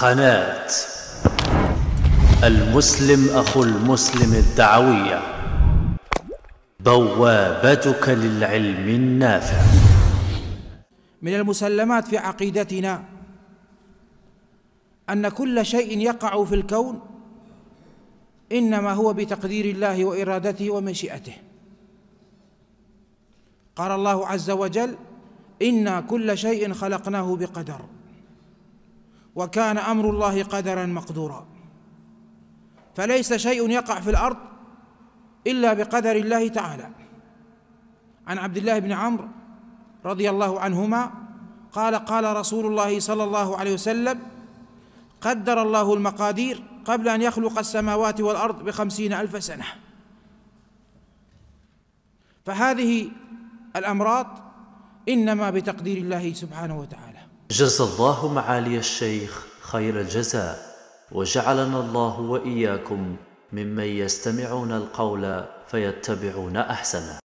قناة المسلم أخو المسلم الدعوية بوابتك للعلم النافع من المسلمات في عقيدتنا أن كل شيء يقع في الكون إنما هو بتقدير الله وإرادته ومشيئته قال الله عز وجل إنا كل شيء خلقناه بقدر وكان امر الله قدرا مقدورا فليس شيء يقع في الارض الا بقدر الله تعالى عن عبد الله بن عمرو رضي الله عنهما قال قال رسول الله صلى الله عليه وسلم قدر الله المقادير قبل ان يخلق السماوات والارض بخمسين الف سنه فهذه الامراض انما بتقدير الله سبحانه وتعالى جزى الله معالي الشيخ خير الجزاء وجعلنا الله واياكم ممن يستمعون القول فيتبعون احسنه